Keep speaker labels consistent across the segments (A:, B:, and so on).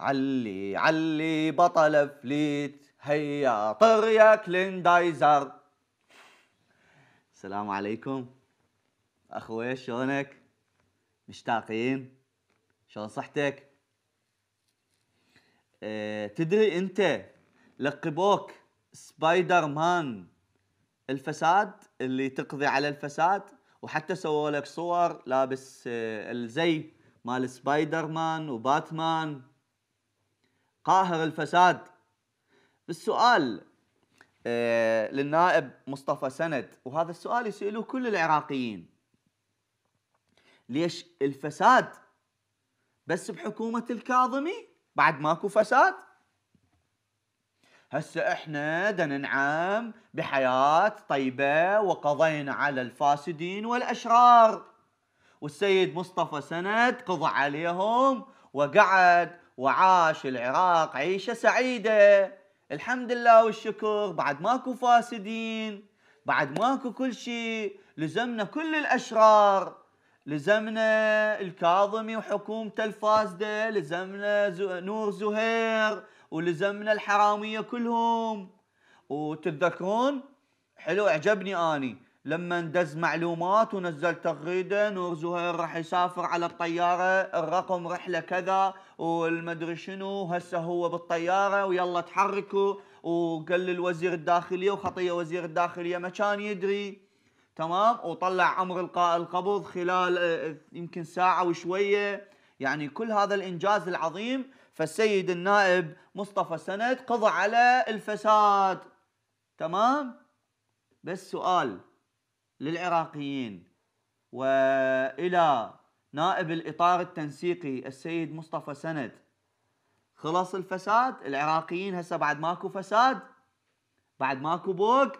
A: علي علي بطل فليت هيا طر يا كلندايزر السلام عليكم اخوي شلونك مشتاقين شلون صحتك أه تدري انت لقبوك سبايدر مان الفساد اللي تقضي على الفساد وحتى سووا لك صور لابس إيه، الزي مال سبايدر مان وباتمان قاهر الفساد بالسؤال آه، للنائب مصطفى سند وهذا السؤال يسألوه كل العراقيين ليش الفساد بس بحكومة الكاظمي بعد ماكو فساد هسه احنا دنا ننعم بحياة طيبة وقضينا على الفاسدين والأشرار والسيد مصطفى سند قضى عليهم وقعد وعاش العراق عيشة سعيدة الحمد لله والشكر بعد ماكو فاسدين بعد ماكو كل شيء لزمنا كل الأشرار لزمنا الكاظمي وحكومته الفاسدة لزمنا نور زهير ولزمنا الحرامية كلهم وتتذكرون حلو اعجبني اني لما ندز معلومات ونزل تغريده نور زهير راح يسافر على الطياره الرقم رحله كذا والمدري شنو هسه هو بالطياره ويلا تحركوا وقال للوزير الداخليه وخطيه وزير الداخليه ما كان يدري تمام وطلع عمر القاء القبض خلال آه، يمكن ساعه وشويه يعني كل هذا الانجاز العظيم فالسيد النائب مصطفى سند قضى على الفساد تمام بس سؤال للعراقيين والى نائب الاطار التنسيقي السيد مصطفى سند خلص الفساد العراقيين هسه بعد ماكو فساد بعد ماكو بوق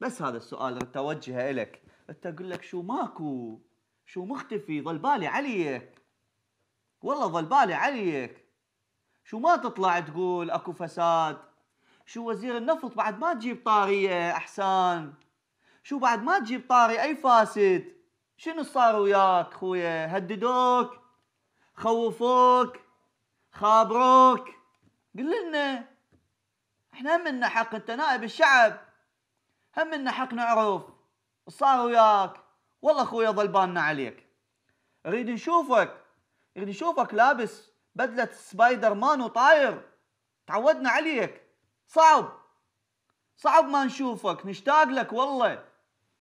A: بس هذا السؤال توجهه الك انت اقول لك شو ماكو شو مختفي ظل بالي عليك والله ظل بالي عليك شو ما تطلع تقول اكو فساد شو وزير النفط بعد ما تجيب طاريه احسان شو بعد ما تجيب طاري اي فاسد شنو صار وياك خويا هددوك خوفوك خابروك قل لنا احنا هم لنا حق انت نائب الشعب هم لنا حق نعرف صار وياك والله اخويا ظل بالنا عليك اريد نشوفك اريد نشوفك لابس بدلة سبايدر مان وطاير تعودنا عليك صعب صعب ما نشوفك نشتاق لك والله